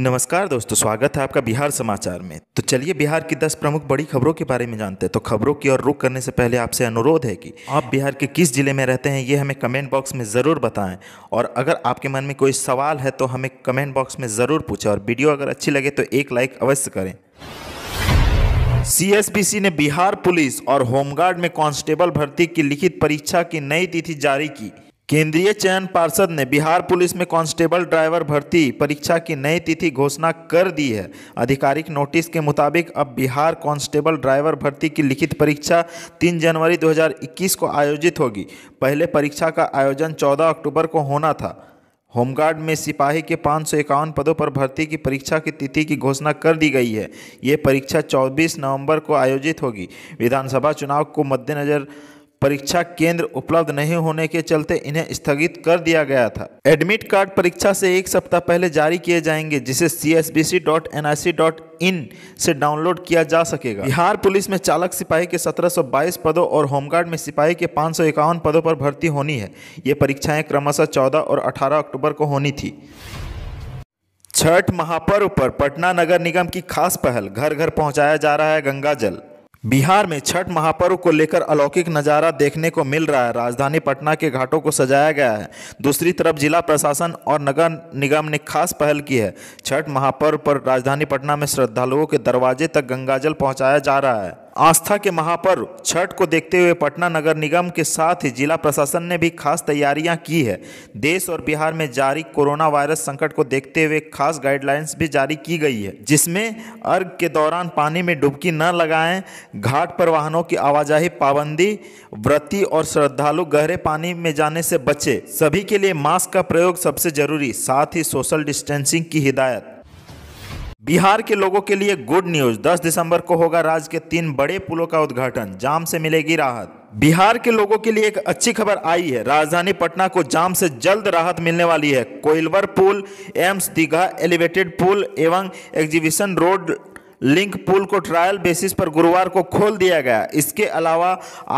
नमस्कार दोस्तों स्वागत है आपका बिहार समाचार में तो चलिए बिहार की 10 प्रमुख बड़ी खबरों के बारे में जानते हैं तो खबरों की ओर रुख करने से पहले आपसे अनुरोध है कि आप बिहार के किस ज़िले में रहते हैं ये हमें कमेंट बॉक्स में ज़रूर बताएं और अगर आपके मन में कोई सवाल है तो हमें कमेंट बॉक्स में ज़रूर पूछें और वीडियो अगर अच्छी लगे तो एक लाइक अवश्य करें सीएसबीसी ने बिहार पुलिस और होमगार्ड में कांस्टेबल भर्ती की लिखित परीक्षा की नई तिथि जारी की केंद्रीय चयन पार्षद ने बिहार पुलिस में कांस्टेबल ड्राइवर भर्ती परीक्षा की नई तिथि घोषणा कर दी है आधिकारिक नोटिस के मुताबिक अब बिहार कांस्टेबल ड्राइवर भर्ती की लिखित परीक्षा 3 जनवरी 2021 को आयोजित होगी पहले परीक्षा का आयोजन 14 अक्टूबर को होना था होमगार्ड में सिपाही के पाँच पदों पर भर्ती की परीक्षा की तिथि की घोषणा कर दी गई है ये परीक्षा चौबीस नवम्बर को आयोजित होगी विधानसभा चुनाव को मद्देनज़र परीक्षा केंद्र उपलब्ध नहीं होने के चलते इन्हें स्थगित कर दिया गया था एडमिट कार्ड परीक्षा से एक सप्ताह पहले जारी किए जाएंगे जिसे सी से डाउनलोड किया जा सकेगा बिहार पुलिस में चालक सिपाही के 1722 पदों और होमगार्ड में सिपाही के पाँच पदों पर भर्ती होनी है ये परीक्षाएँ क्रमशः चौदह और अठारह अक्टूबर को होनी थी छठ महापर्व पर पटना नगर निगम की खास पहल घर घर पहुंचाया जा रहा है गंगा जल बिहार में छठ महापर्व को लेकर अलौकिक नज़ारा देखने को मिल रहा है राजधानी पटना के घाटों को सजाया गया है दूसरी तरफ जिला प्रशासन और नगर निगम ने खास पहल की है छठ महापर्व पर राजधानी पटना में श्रद्धालुओं के दरवाजे तक गंगाजल पहुंचाया जा रहा है आस्था के महापर्व छठ को देखते हुए पटना नगर निगम के साथ ही जिला प्रशासन ने भी खास तैयारियां की है देश और बिहार में जारी कोरोना वायरस संकट को देखते हुए खास गाइडलाइंस भी जारी की गई है जिसमें अर्घ के दौरान पानी में डुबकी न लगाएं घाट पर वाहनों की आवाजाही पाबंदी व्रती और श्रद्धालु गहरे पानी में जाने से बचे सभी के लिए मास्क का प्रयोग सबसे जरूरी साथ ही सोशल डिस्टेंसिंग की हिदायत बिहार के लोगों के लिए गुड न्यूज 10 दिसंबर को होगा राज्य के तीन बड़े पुलों का उद्घाटन जाम से मिलेगी राहत बिहार के लोगों के लिए एक अच्छी खबर आई है राजधानी पटना को जाम से जल्द राहत मिलने वाली है कोइलवर पुल एम्स दीघा एलिवेटेड पुल एवं एग्जीबिशन रोड लिंक पुल को ट्रायल बेसिस पर गुरुवार को खोल दिया गया इसके अलावा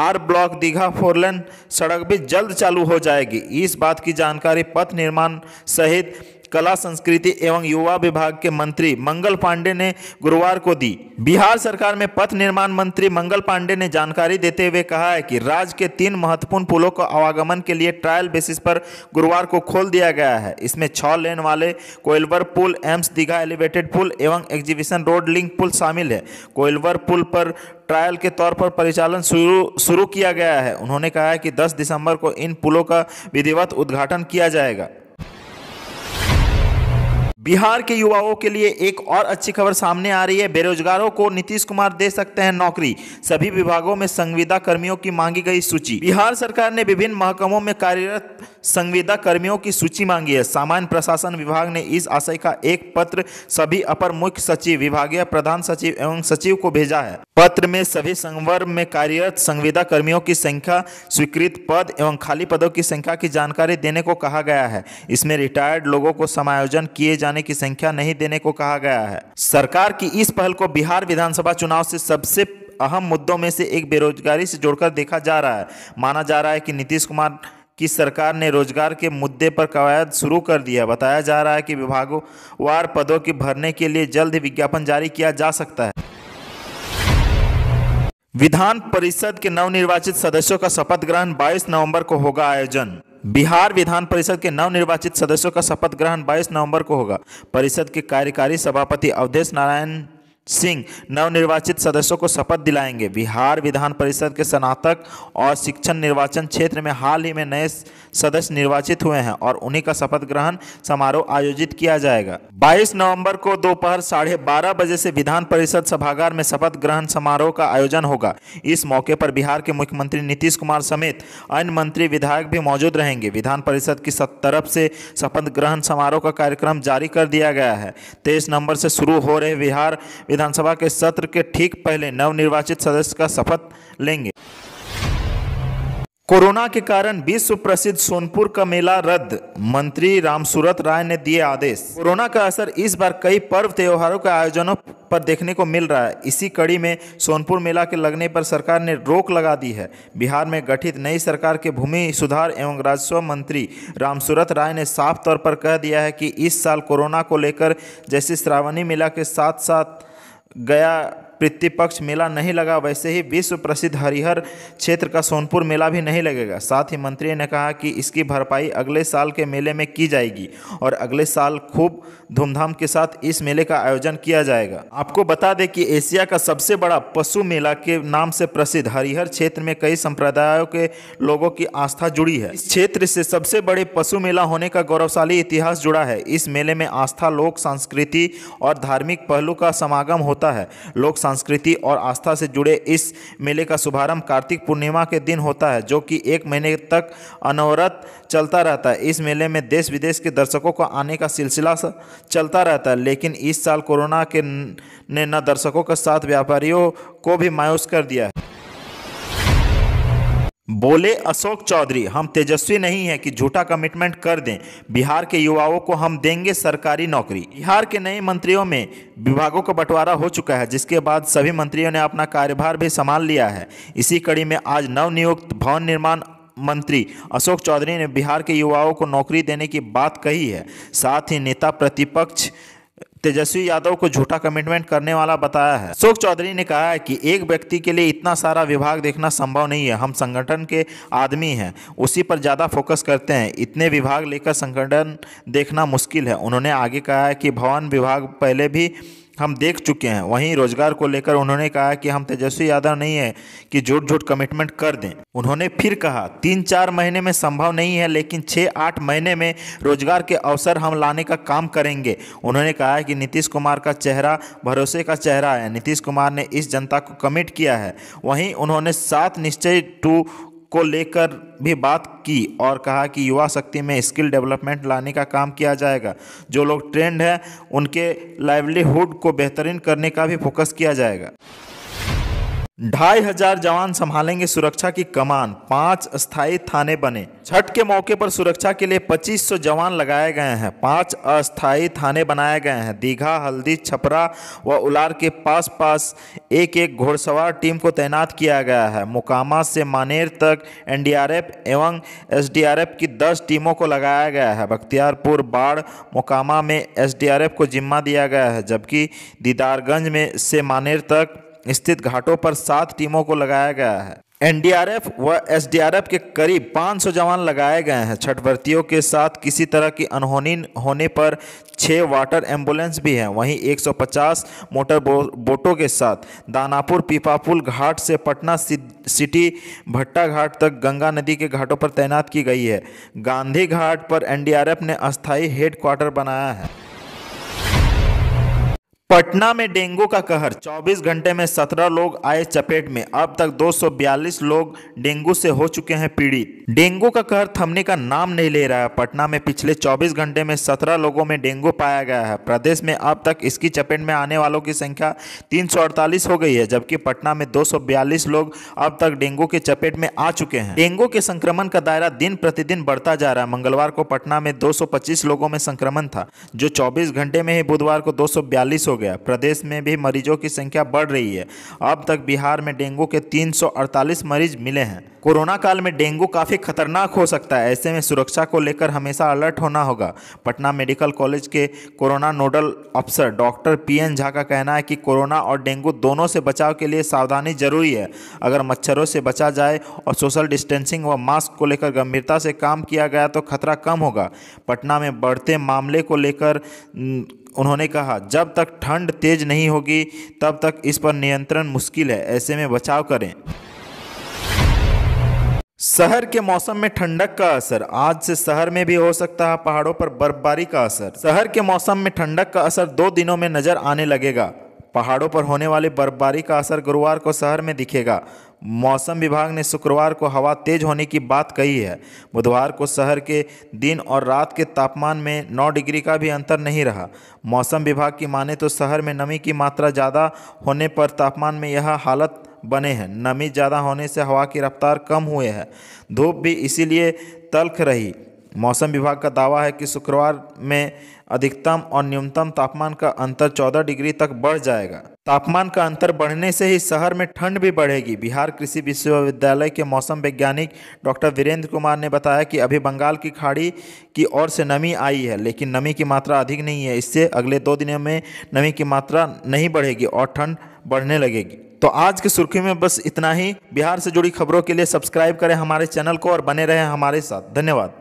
आर ब्लॉक दीघा फोरलेन सड़क भी जल्द चालू हो जाएगी इस बात की जानकारी पथ निर्माण सहित कला संस्कृति एवं युवा विभाग के मंत्री मंगल पांडे ने गुरुवार को दी बिहार सरकार में पथ निर्माण मंत्री मंगल पांडे ने जानकारी देते हुए कहा है कि राज्य के तीन महत्वपूर्ण पुलों को आवागमन के लिए ट्रायल बेसिस पर गुरुवार को खोल दिया गया है इसमें छः लेन वाले कोयलवर पुल एम्स दीघा एलिवेटेड पुल एवं एग्जीबिशन रोड लिंक पुल शामिल है कोयलवर पुल पर ट्रायल के तौर पर परिचालन शुरू शुरू किया गया है उन्होंने कहा है कि 10 दिसंबर को इन पुलों का विधिवत उद्घाटन किया जाएगा बिहार के युवाओं के लिए एक और अच्छी खबर सामने आ रही है बेरोजगारों को नीतीश कुमार दे सकते हैं नौकरी सभी विभागों में संविदा कर्मियों की मांगी गई सूची बिहार सरकार ने विभिन्न महकमों में कार्यरत संविदा कर्मियों की सूची मांगी है सामान्य प्रशासन विभाग ने इस आशय का एक पत्र सभी अपर मुख्य सचिव विभागीय प्रधान सचिव एवं सचिव को भेजा है पत्र में सभी संवर्ग में कार्यरत संविदा कर्मियों की संख्या स्वीकृत पद एवं खाली पदों की संख्या की जानकारी देने को कहा गया है इसमें रिटायर्ड लोगों को समायोजन किए जाने जाने की संख्या नहीं देने को कहा गया है सरकार की इस पहल को बिहार विधानसभा चुनाव से सबसे अहम मुद्दों में से एक बेरोजगारी से जोड़कर देखा जा रहा है माना जा रहा है कि नीतीश कुमार कि सरकार ने रोजगार के मुद्दे पर कवायद शुरू कर दिया बताया जा रहा है कि विभागों वार पदों की भरने के लिए जल्द ही विज्ञापन जारी किया जा सकता है विधान परिषद के नवनिर्वाचित सदस्यों का शपथ ग्रहण 22 नवंबर को होगा आयोजन बिहार विधान परिषद के नवनिर्वाचित सदस्यों का शपथ ग्रहण 22 नवंबर को होगा परिषद के कार्यकारी सभापति अवधेश नारायण सिंह नवनिर्वाचित सदस्यों को शपथ दिलाएंगे बिहार विधान परिषद के स्नातक और शिक्षण निर्वाचन क्षेत्र में हाल ही में नए सदस्य निर्वाचित हुए हैं और उन्हीं का शपथ ग्रहण समारोह आयोजित किया जाएगा 22 नवंबर को दोपहर साढ़े बारह बजे से विधान परिषद सभागार में शपथ ग्रहण समारोह का आयोजन होगा इस मौके पर बिहार के मुख्यमंत्री नीतीश कुमार समेत अन्य मंत्री विधायक भी मौजूद रहेंगे विधान परिषद की तरफ से शपथ ग्रहण समारोह का कार्यक्रम जारी कर दिया गया है तेईस नवंबर से शुरू हो रहे बिहार विधानसभा के सत्र के ठीक पहले नवनिर्वाचित सदस्य का शपथ लेंगे कोरोना के कारण विश्व प्रसिद्ध सोनपुर का मेला रद्द मंत्री रामसूरत राय ने दिए आदेश कोरोना का असर इस बार कई पर्व त्योहारों के आयोजनों पर देखने को मिल रहा है इसी कड़ी में सोनपुर मेला के लगने पर सरकार ने रोक लगा दी है बिहार में गठित नई सरकार के भूमि सुधार एवं राजस्व मंत्री रामसूरत राय ने साफ तौर पर कह दिया है कि इस साल कोरोना को लेकर जैसे श्रावणी मेला के साथ साथ गया पितृपक्ष मेला नहीं लगा वैसे ही विश्व प्रसिद्ध हरिहर क्षेत्र का सोनपुर मेला भी नहीं लगेगा साथ ही मंत्री ने कहा कि इसकी भरपाई अगले साल के मेले में की जाएगी और अगले साल खूब धूमधाम के साथ इस मेले का आयोजन किया जाएगा आपको बता दें कि एशिया का सबसे बड़ा पशु मेला के नाम से प्रसिद्ध हरिहर क्षेत्र में कई संप्रदायों के लोगों की आस्था जुड़ी है इस क्षेत्र से सबसे बड़े पशु मेला होने का गौरवशाली इतिहास जुड़ा है इस मेले में आस्था लोक संस्कृति और धार्मिक पहलू का समागम होता है लोक संस्कृति और आस्था से जुड़े इस मेले का शुभारंभ कार्तिक पूर्णिमा के दिन होता है जो कि एक महीने तक अनवरत चलता रहता है इस मेले में देश विदेश के दर्शकों को आने का सिलसिला चलता रहता है लेकिन इस साल कोरोना के ने न दर्शकों के साथ व्यापारियों को भी मायूस कर दिया है बोले अशोक चौधरी हम तेजस्वी नहीं हैं कि झूठा कमिटमेंट कर दें बिहार के युवाओं को हम देंगे सरकारी नौकरी बिहार के नए मंत्रियों में विभागों का बंटवारा हो चुका है जिसके बाद सभी मंत्रियों ने अपना कार्यभार भी संभाल लिया है इसी कड़ी में आज नवनियुक्त भवन निर्माण मंत्री अशोक चौधरी ने बिहार के युवाओं को नौकरी देने की बात कही है साथ ही नेता प्रतिपक्ष तेजस्वी यादव को झूठा कमिटमेंट करने वाला बताया है अशोक चौधरी ने कहा है कि एक व्यक्ति के लिए इतना सारा विभाग देखना संभव नहीं है हम संगठन के आदमी हैं उसी पर ज़्यादा फोकस करते हैं इतने विभाग लेकर संगठन देखना मुश्किल है उन्होंने आगे कहा है कि भवन विभाग पहले भी हम देख चुके हैं वहीं रोजगार को लेकर उन्होंने कहा कि हम तेजस्वी यादव नहीं है कि झूठ झूठ कमिटमेंट कर दें उन्होंने फिर कहा तीन चार महीने में संभव नहीं है लेकिन छः आठ महीने में रोजगार के अवसर हम लाने का काम करेंगे उन्होंने कहा कि नीतीश कुमार का चेहरा भरोसे का चेहरा है नीतीश कुमार ने इस जनता को कमिट किया है वहीं उन्होंने सात निश्चय टू को लेकर भी बात की और कहा कि युवा शक्ति में स्किल डेवलपमेंट लाने का काम किया जाएगा जो लोग ट्रेंड हैं उनके लाइवलीहुड को बेहतरीन करने का भी फोकस किया जाएगा ढाई हजार जवान संभालेंगे सुरक्षा की कमान पांच अस्थायी थाने बने छठ के मौके पर सुरक्षा के लिए 2500 जवान लगाए गए हैं पांच अस्थायी थाने बनाए गए हैं दीघा हल्दी छपरा व उलार के पास पास एक एक घोड़सवार टीम को तैनात किया गया है मुकामा से मानेर तक एनडीआरएफ एवं एसडीआरएफ की 10 टीमों को लगाया गया है बख्तियारपुर बाढ़ मोकामा में एसडीआरएफ को जिम्मा दिया गया है जबकि दीदारगंज में से मानेर तक स्थित घाटों पर सात टीमों को लगाया गया है एनडीआरएफ व एसडीआरएफ के करीब 500 जवान लगाए गए हैं छठ भर्तियों के साथ किसी तरह की अनहोनी होने पर छः वाटर एम्बुलेंस भी हैं वहीं 150 मोटर बो, बोटों के साथ दानापुर पीपापुल घाट से पटना सिटी भट्टा घाट तक गंगा नदी के घाटों पर तैनात की गई है गांधी घाट पर एनडीआरएफ ने अस्थायी हेड क्वार्टर बनाया है पटना में डेंगू का कहर 24 घंटे में 17 लोग आए चपेट में अब तक 242 लोग डेंगू से हो चुके हैं पीड़ित डेंगू का कहर थमने का नाम नहीं ले रहा है पटना में पिछले 24 घंटे में 17 लोगों में डेंगू पाया गया है प्रदेश में अब तक इसकी चपेट में आने वालों की संख्या 348 हो गई है जबकि पटना में 242 लोग अब तक डेंगू के चपेट में आ चुके हैं डेंगू के संक्रमण का दायरा दिन प्रतिदिन बढ़ता जा रहा है मंगलवार को पटना में दो लोगों में संक्रमण था जो चौबीस घंटे में ही बुधवार को दो हो गया प्रदेश में भी मरीजों की संख्या बढ़ रही है अब तक बिहार में डेंगू के 348 मरीज मिले हैं कोरोना काल में डेंगू काफ़ी खतरनाक हो सकता है ऐसे में सुरक्षा को लेकर हमेशा अलर्ट होना होगा पटना मेडिकल कॉलेज के कोरोना नोडल अफसर डॉक्टर पी एन झा का कहना है कि कोरोना और डेंगू दोनों से बचाव के लिए सावधानी जरूरी है अगर मच्छरों से बचा जाए और सोशल डिस्टेंसिंग व मास्क को लेकर गंभीरता से काम किया गया तो खतरा कम होगा पटना में बढ़ते मामले को लेकर उन्होंने कहा जब तक ठंड तेज नहीं होगी तब तक इस पर नियंत्रण मुश्किल है ऐसे में बचाव करें शहर के मौसम में ठंडक का असर आज से शहर में भी हो सकता है पहाड़ों पर बर्फबारी का असर शहर के मौसम में ठंडक का असर दो दिनों में नजर आने लगेगा पहाड़ों पर होने वाली बर्फबारी का असर गुरुवार को शहर में दिखेगा मौसम विभाग ने शुक्रवार को हवा तेज होने की बात कही है बुधवार को शहर के दिन और रात के तापमान में 9 डिग्री का भी अंतर नहीं रहा मौसम विभाग की माने तो शहर में नमी की मात्रा ज़्यादा होने पर तापमान में यह हालत बने हैं नमी ज़्यादा होने से हवा की रफ्तार कम हुए है धूप भी इसीलिए तल्ख रही मौसम विभाग का दावा है कि शुक्रवार में अधिकतम और न्यूनतम तापमान का अंतर 14 डिग्री तक बढ़ जाएगा तापमान का अंतर बढ़ने से ही शहर में ठंड भी बढ़ेगी बिहार कृषि विश्वविद्यालय के मौसम वैज्ञानिक डॉक्टर वीरेंद्र कुमार ने बताया कि अभी बंगाल की खाड़ी की ओर से नमी आई है लेकिन नमी की मात्रा अधिक नहीं है इससे अगले दो दिनों में नमी की मात्रा नहीं बढ़ेगी और ठंड बढ़ने लगेगी तो आज की सुर्खी में बस इतना ही बिहार से जुड़ी खबरों के लिए सब्सक्राइब करें हमारे चैनल को और बने रहें हमारे साथ धन्यवाद